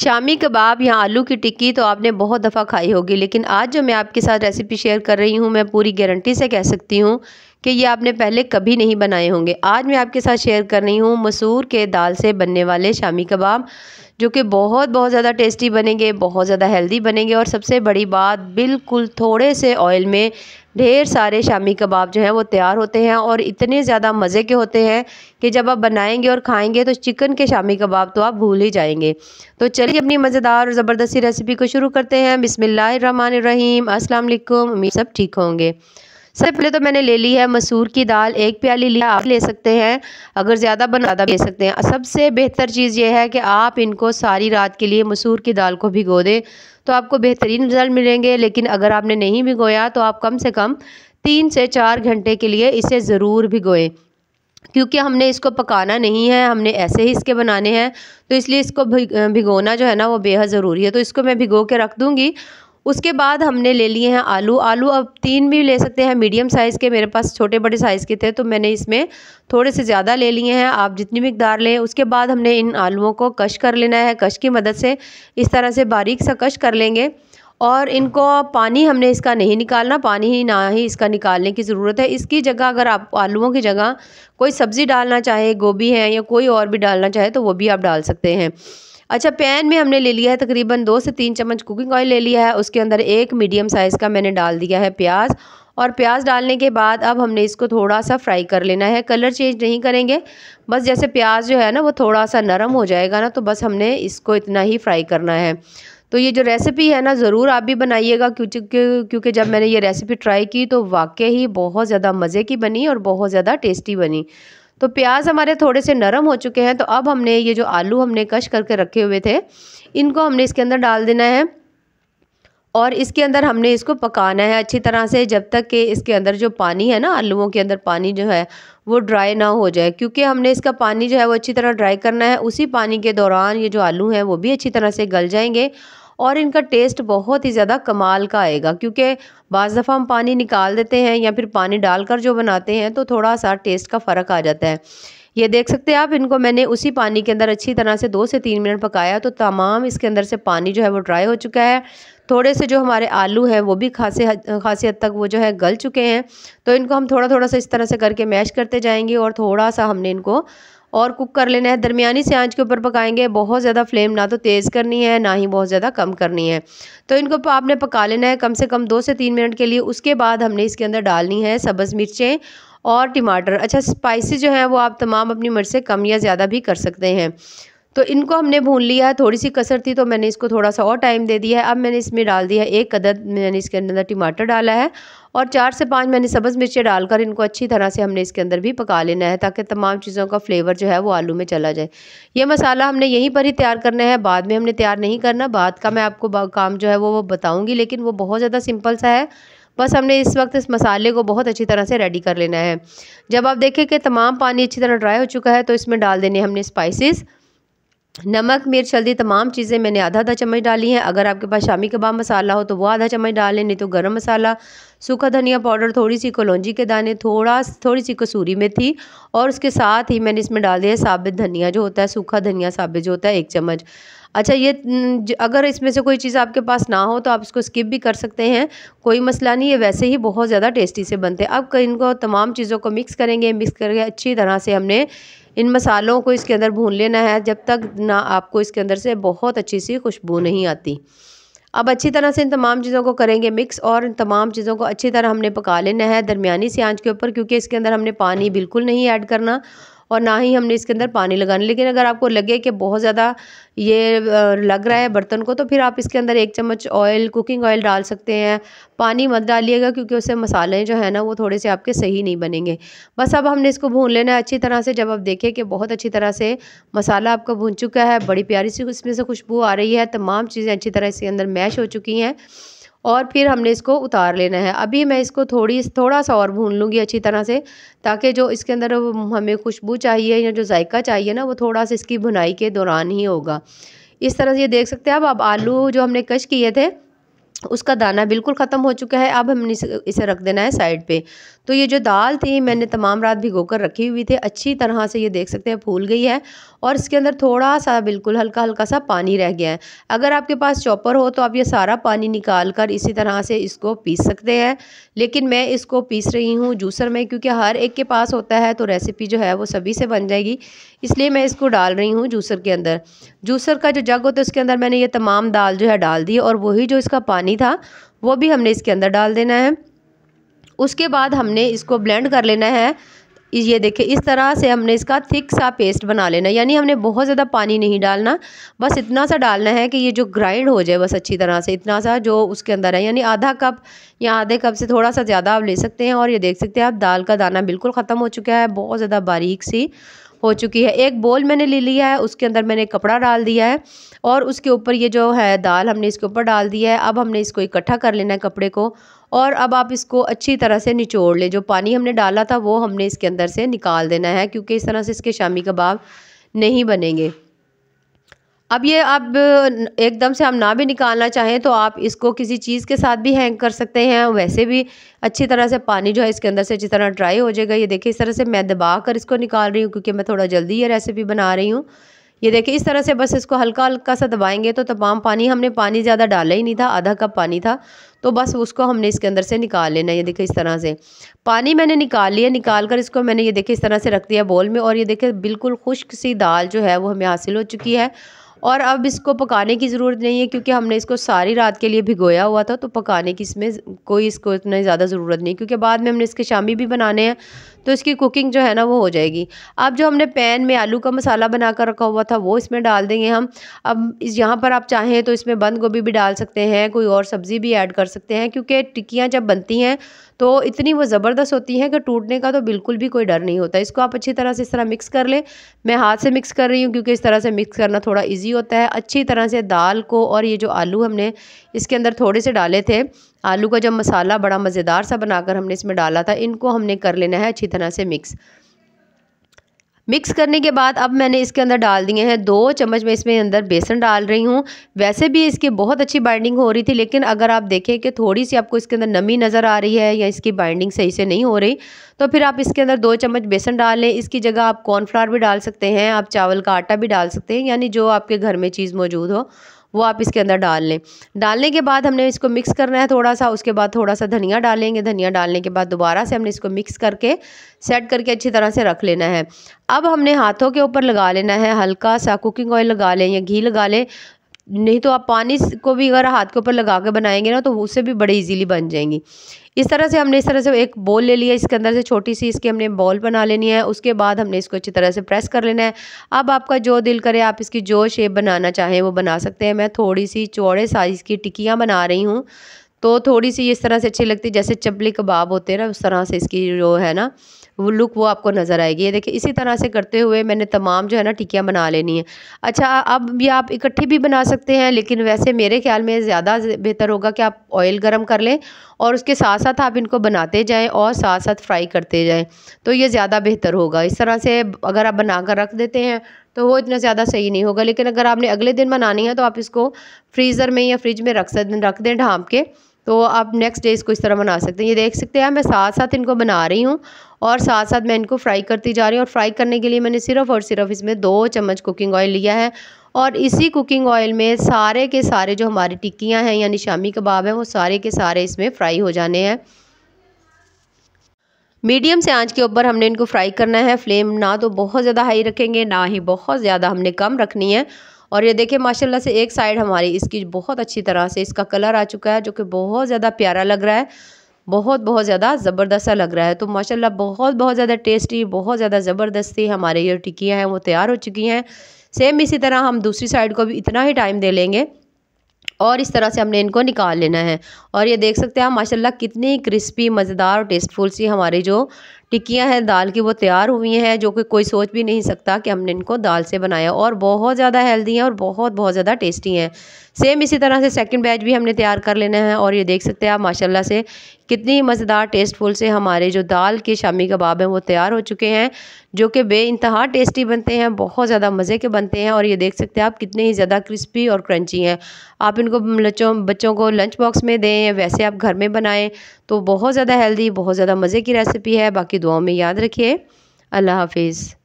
शामी कबाब या आलू की टिक्की तो आपने बहुत दफ़ा खाई होगी लेकिन आज जो मैं आपके साथ रेसिपी शेयर कर रही हूँ मैं पूरी गारंटी से कह सकती हूँ कि ये आपने पहले कभी नहीं बनाए होंगे आज मैं आपके साथ शेयर कर रही हूँ मसूर के दाल से बनने वाले शामी कबाब जो कि बहुत बहुत ज़्यादा टेस्टी बनेंगे बहुत ज़्यादा हेल्दी बनेंगे और सबसे बड़ी बात बिल्कुल थोड़े से ऑयल में ढेर सारे शामी कबाब जो हैं वो तैयार होते हैं और इतने ज़्यादा मज़े के होते हैं कि जब आप बनाएंगे और खाएंगे तो चिकन के शामी कबाब तो आप भूल ही जाएंगे तो चलिए अपनी मज़ेदार और ज़बरदस्ती रेसिपी को शुरू करते हैं बिसमिल्लर रहीम असलम उम्मीद सब ठीक होंगे सबसे पहले तो मैंने ले ली है मसूर की दाल एक प्याली लिया आप ले सकते हैं अगर ज़्यादा बना ज़्यादा ले सकते हैं सबसे बेहतर चीज़ यह है कि आप इनको सारी रात के लिए मसूर की दाल को भिगो दें तो आपको बेहतरीन रिजल्ट मिलेंगे लेकिन अगर आपने नहीं भिगोया तो आप कम से कम तीन से चार घंटे के लिए इसे ज़रूर भिगोएं क्योंकि हमने इसको पकाना नहीं है हमने ऐसे ही इसके बनाने हैं तो इसलिए इसको भिगोना जो है ना वो बेहद ज़रूरी है तो इसको मैं भिगो के रख दूँगी उसके बाद हमने ले लिए हैं आलू आलू अब तीन भी ले सकते हैं मीडियम साइज़ के मेरे पास छोटे बड़े साइज़ के थे तो मैंने इसमें थोड़े से ज़्यादा ले लिए हैं आप जितनी मकदार लें उसके बाद हमने इन आलूओं को कश कर लेना है कश की मदद से इस तरह से बारीक सा कश कर लेंगे और इनको पानी हमने इसका नहीं निकालना पानी ही ना ही इसका निकालने की ज़रूरत है इसकी जगह अगर आप आलुओं की जगह कोई सब्ज़ी डालना चाहे गोभी है या कोई और भी डालना चाहे तो वो भी आप डाल सकते हैं अच्छा पैन में हमने ले लिया है तकरीबन दो से तीन चम्मच कुकिंग ऑयल ले लिया है उसके अंदर एक मीडियम साइज़ का मैंने डाल दिया है प्याज और प्याज डालने के बाद अब हमने इसको थोड़ा सा फ्राई कर लेना है कलर चेंज नहीं करेंगे बस जैसे प्याज जो है ना वो थोड़ा सा नरम हो जाएगा ना तो बस हमने इसको इतना ही फ्राई करना है तो ये जो रेसिपी है ना ज़रूर आप भी बनाइएगा क्योंकि क्योंकि जब मैंने ये रेसिपी ट्राई की तो वाकई ही बहुत ज़्यादा मज़े की बनी और बहुत ज़्यादा टेस्टी बनी तो प्याज हमारे थोड़े से नरम हो चुके हैं तो अब हमने ये जो आलू हमने कश करके रखे हुए थे इनको हमने इसके अंदर डाल देना है और इसके अंदर हमने इसको पकाना है अच्छी तरह से जब तक कि इसके अंदर जो पानी है ना आलूओं के अंदर पानी जो है वो ड्राई ना हो जाए क्योंकि हमने इसका पानी जो है वो अच्छी तरह ड्राई करना है उसी पानी के दौरान ये जो आलू हैं वो भी अच्छी तरह से गल जाएंगे और इनका टेस्ट बहुत ही ज़्यादा कमाल का आएगा क्योंकि बज़ दफ़ा हम पानी निकाल देते हैं या फिर पानी डालकर जो बनाते हैं तो थोड़ा सा टेस्ट का फ़र्क आ जाता है ये देख सकते हैं आप इनको मैंने उसी पानी के अंदर अच्छी तरह से दो से तीन मिनट पकाया तो तमाम इसके अंदर से पानी जो है वो ड्राई हो चुका है थोड़े से जो हमारे आलू हैं वो भी खासे खासी हद तक वो जो है गल चुके हैं तो इनको हम थोड़ा थोड़ा सा इस तरह से करके मैश करते जाएंगे और थोड़ा सा हमने इनको और कुक कर लेना है दरमियानी से आंच के ऊपर पकाएंगे बहुत ज़्यादा फ्लेम ना तो तेज़ करनी है ना ही बहुत ज़्यादा कम करनी है तो इनको आपने पका लेना है कम से कम दो से तीन मिनट के लिए उसके बाद हमने इसके अंदर डालनी है सब्ज़ मिर्चें और टमाटर अच्छा स्पाइसी जो है वो आप तमाम अपनी मर्ज़ी से कम या ज़्यादा भी कर सकते हैं तो इनको हमने भून लिया है थोड़ी सी कसर थी तो मैंने इसको थोड़ा सा और टाइम दे दिया है अब मैंने इसमें डाल दिया है एक अदद मैंने इसके अंदर टमाटर डाला है और चार से पाँच मैंने सब्ज़ मिर्चें डालकर इनको अच्छी तरह से हमने इसके अंदर भी पका लेना है ताकि तमाम चीज़ों का फ्लेवर जो है वो आलू में चला जाए ये मसाला हमने यहीं पर ही तैयार करना है बाद में हमने तैयार नहीं करना बाद का मैं आपको काम जो है वो वो बताऊँगी लेकिन वो बहुत ज़्यादा सिंपल सा है बस हमने इस वक्त इस मसाले को बहुत अच्छी तरह से रेडी कर लेना है जब आप देखें कि तमाम पानी अच्छी तरह ड्राई हो चुका है तो इसमें डाल देने हमने स्पाइसिस नमक मिर्च हल्दी तमाम चीज़ें मैंने आधा आधा चम्मच डाली हैं अगर आपके पास शामी कबाब मसाला हो तो वो आधा चम्मच डालें नहीं तो गरम मसाला सूखा धनिया पाउडर थोड़ी सी कलौजी के दाने थोड़ा थोड़ी सी कसूरी मेथी और उसके साथ ही मैंने इसमें डाल दिया साबित धनिया जो होता है सूखा धनिया साबित जो होता है एक चम्मच अच्छा ये अगर इसमें से कोई चीज़ आपके पास ना हो तो आप इसको स्किप भी कर सकते हैं कोई मसला नहीं ये वैसे ही बहुत ज़्यादा टेस्टी से बनते हैं अब इनको तमाम चीज़ों को मिक्स करेंगे मिक्स करके अच्छी तरह से हमने इन मसालों को इसके अंदर भून लेना है जब तक ना आपको इसके अंदर से बहुत अच्छी सी खुशबू नहीं आती अब अच्छी तरह से इन तमाम चीज़ों को करेंगे मिक्स और इन तमाम चीज़ों को अच्छी तरह हमने पका लेना है दरमिया सी आंच के ऊपर क्योंकि इसके अंदर हमने पानी बिल्कुल नहीं ऐड करना और ना ही हमने इसके अंदर पानी लगाना लेकिन अगर आपको लगे कि बहुत ज़्यादा ये लग रहा है बर्तन को तो फिर आप इसके अंदर एक चम्मच ऑयल कुकिंग ऑयल डाल सकते हैं पानी मत डालिएगा क्योंकि उससे मसाले जो है ना वो थोड़े से आपके सही नहीं बनेंगे बस अब हमने इसको भून लेना है अच्छी तरह से जब आप देखें कि बहुत अच्छी तरह से मसाला आपका भून चुका है बड़ी प्यारी सी उसमें से खुशबू आ रही है तमाम चीज़ें अच्छी तरह इसके अंदर मैश हो चुकी हैं और फिर हमने इसको उतार लेना है अभी मैं इसको थोड़ी थोड़ा सा और भून लूँगी अच्छी तरह से ताकि जो इसके अंदर हमें खुशबू चाहिए या जो जायका चाहिए ना वो थोड़ा सा इसकी भुनाई के दौरान ही होगा इस तरह से ये देख सकते हैं अब अब आलू जो हमने कश किए थे उसका दाना बिल्कुल ख़त्म हो चुका है अब हमने इसे रख देना है साइड पे तो ये जो दाल थी मैंने तमाम रात भिगो कर रखी हुई थी अच्छी तरह से ये देख सकते हैं फूल गई है और इसके अंदर थोड़ा सा बिल्कुल हल्का हल्का सा पानी रह गया है अगर आपके पास चॉपर हो तो आप ये सारा पानी निकाल कर इसी तरह से इसको पीस सकते हैं लेकिन मैं इसको पीस रही हूँ जूसर में क्योंकि हर एक के पास होता है तो रेसिपी जो है वो सभी से बन जाएगी इसलिए मैं इसको डाल रही हूँ जूसर के अंदर जूसर का जो जग होता है उसके अंदर मैंने ये तमाम दाल जो है डाल दी और वही जो इसका पानी था वो भी हमने इसके अंदर डाल देना है उसके बाद हमने इसको ब्लेंड कर लेना है ये देखें इस तरह से हमने इसका थिक सा पेस्ट बना लेना यानी हमने बहुत ज़्यादा पानी नहीं डालना बस इतना सा डालना है कि ये जो ग्राइंड हो जाए बस अच्छी तरह से इतना सा जो उसके अंदर है यानी आधा कप या आधे कप से थोड़ा सा ज़्यादा आप ले सकते हैं और ये देख सकते हैं आप दाल का दाना बिल्कुल ख़त्म हो चुका है बहुत ज़्यादा बारीक सी हो चुकी है एक बोल मैंने ले लिया है उसके अंदर मैंने कपड़ा डाल दिया है और उसके ऊपर ये जो है दाल हमने इसके ऊपर डाल दिया है अब हमने इसको इकट्ठा कर लेना है कपड़े को और अब आप इसको अच्छी तरह से निचोड़ लें जो पानी हमने डाला था वो हमने इसके अंदर से निकाल देना है क्योंकि इस तरह से इसके शामी कबाब नहीं बनेंगे अब ये आप एकदम से हम ना भी निकालना चाहें तो आप इसको किसी चीज़ के साथ भी हैंग कर सकते हैं वैसे भी अच्छी तरह से पानी जो है इसके अंदर से अच्छी तरह ड्राई हो जाएगा ये देखिए इस तरह से मैं दबा कर इसको निकाल रही हूँ क्योंकि मैं थोड़ा जल्दी ये रेसिपी बना रही हूँ ये देखिए इस तरह से बस इसको हल्का हल्का सा दबाएंगे तो तमाम पानी हमने पानी ज़्यादा डाला ही नहीं था आधा कप पानी था तो बस उसको हमने इसके अंदर से निकाल लेना ये देखिए इस तरह से पानी मैंने निकाल लिया निकाल कर इसको मैंने ये देखिए इस तरह से रख दिया बोल में और ये देखिए बिल्कुल खुश्क सी दाल जो है वो हमें हासिल हो चुकी है और अब इसको पकाने की ज़रूरत नहीं है क्योंकि हमने इसको सारी रात के लिए भिगोया हुआ था तो पकाने की इसमें कोई इसको इतना ज़्यादा ज़रूरत नहीं क्योंकि बाद में हमने इसके शामी भी बनाने हैं तो इसकी कुकिंग जो है ना वो हो जाएगी अब जो हमने पैन में आलू का मसाला बना कर रखा हुआ था वो इसमें डाल देंगे हम अब इस यहाँ पर आप चाहें तो इसमें बंद गोभी भी डाल सकते हैं कोई और सब्ज़ी भी ऐड कर सकते हैं क्योंकि टिक्कियाँ जब बनती हैं तो इतनी वो ज़बरदस्त होती है कि टूटने का तो बिल्कुल भी कोई डर नहीं होता इसको आप अच्छी तरह से इस तरह मिक्स कर लें मैं हाथ से मिक्स कर रही हूँ क्योंकि इस तरह से मिक्स करना थोड़ा ईजी होता है अच्छी तरह से दाल को और ये जो आलू हमने इसके अंदर थोड़े से डाले थे आलू का जब मसाला बड़ा मज़ेदार सा बनाकर हमने इसमें डाला था इनको हमने कर लेना है अच्छी तरह से मिक्स मिक्स करने के बाद अब मैंने इसके अंदर डाल दिए हैं दो चम्मच मैं इसमें अंदर बेसन डाल रही हूँ वैसे भी इसकी बहुत अच्छी बाइंडिंग हो रही थी लेकिन अगर आप देखें कि थोड़ी सी आपको इसके अंदर नमी नज़र आ रही है या इसकी बाइंडिंग सही से नहीं हो रही तो फिर आप इसके अंदर दो चम्मच बेसन डाल लें इसकी जगह आप कॉर्नफ्लावर भी डाल सकते हैं आप चावल का आटा भी डाल सकते हैं यानी जो आपके घर में चीज़ मौजूद हो वो आप इसके अंदर डाल लें डालने के बाद हमने इसको मिक्स करना है थोड़ा सा उसके बाद थोड़ा सा धनिया डालेंगे धनिया डालने के बाद दोबारा से हमने इसको मिक्स करके सेट करके अच्छी तरह से रख लेना है अब हमने हाथों के ऊपर लगा लेना है हल्का सा कुकिंग ऑयल लगा लें या घी लगा लें नहीं तो आप पानी को भी अगर हाथ के ऊपर लगा के बनाएंगे ना तो उससे भी बड़े इजीली बन जाएंगी इस तरह से हमने इस तरह से एक बॉल ले लिया इसके अंदर से छोटी सी इसकी हमने बॉल बना लेनी है उसके बाद हमने इसको अच्छी तरह से प्रेस कर लेना है अब आपका जो दिल करे आप इसकी जो शेप बनाना चाहें वो बना सकते हैं मैं थोड़ी सी चौड़े साइज़ की टिक्कियाँ बना रही हूँ तो थोड़ी सी इस तरह से अच्छी लगती है जैसे चपली कबाब होते हैं ना उस तरह से इसकी जो है ना वो लुक वो आपको नज़र आएगी ये देखिए इसी तरह से करते हुए मैंने तमाम जो है ना टिकियाँ बना लेनी है अच्छा अब ये आप इकट्ठी भी बना सकते हैं लेकिन वैसे मेरे ख्याल में ज़्यादा बेहतर होगा कि आप ऑयल गर्म कर लें और उसके साथ साथ आप इनको बनाते जाएँ और साथ साथ फ्राई करते जाएँ तो ये ज़्यादा बेहतर होगा इस तरह से अगर आप बना कर रख देते हैं तो वो इतना ज़्यादा सही नहीं होगा लेकिन अगर आपने अगले दिन बनानी है तो आप इसको फ्रीज़र में या फ्रिज में रख रख दें ढाँप के तो आप नेक्स्ट डे इसको इस तरह बना सकते हैं ये देख सकते हैं मैं साथ साथ इनको बना रही हूँ और साथ साथ मैं इनको फ्राई करती जा रही हूँ और फ्राई करने के लिए मैंने सिर्फ और सिर्फ इसमें दो चम्मच कुकिंग ऑयल लिया है और इसी कुकिंग ऑयल में सारे के सारे जो हमारी टिक्कियाँ हैं यानी शामी कबाब हैं वो सारे के सारे इसमें फ्राई हो जाने हैं मीडियम से आंच के ऊपर हमने इनको फ्राई करना है फ्लेम ना तो बहुत ज़्यादा हाई रखेंगे ना ही बहुत ज़्यादा हमने कम रखनी है और ये देखिए माशाल्लाह से एक साइड हमारी इसकी बहुत अच्छी तरह से इसका कलर आ चुका है जो कि बहुत ज़्यादा प्यारा लग रहा है बहुत बहुत ज़्यादा ज़बरदस्त लग रहा है तो माशाल्लाह बहुत बहुत ज़्यादा टेस्टी बहुत ज़्यादा ज़बरदस्ती हमारे ये टिक्कियाँ हैं वो तैयार हो चुकी हैं सेम इसी तरह हम दूसरी साइड को भी इतना ही टाइम दे लेंगे और इस तरह से हमने इनको निकाल लेना है और ये देख सकते हैं माशाल्लाह कितनी क्रिस्पी मज़ेदार और टेस्टफुल सी हमारी जो टिक्कियाँ हैं दाल की वो तैयार हुई हैं जो कि कोई सोच भी नहीं सकता कि हमने इनको दाल से बनाया और बहुत ज़्यादा हेल्दी हैं और बहुत बहुत ज़्यादा टेस्टी हैं सेम इसी तरह से सेकंड बैच भी हमने तैयार कर लेना है और ये देख सकते हैं आप माशाल्लाह से कितनी मज़ेदार टेस्टफुल से हमारे जो दाल के शामी कबाब हैं वो तैयार हो चुके हैं जो कि बे इंतहा टेस्टी बनते हैं बहुत ज़्यादा मज़े के बनते हैं और ये देख सकते हैं आप कितने ही ज़्यादा क्रिस्पी और क्रंची हैं आप इनको बच्चों को लंच बॉक्स में दें वैसे आप घर में बनाएँ तो बहुत ज़्यादा हेल्दी बहुत ज़्यादा मज़े की रेसिपी है बाकी दुआओं में याद रखिए अल्लाह हाफिज़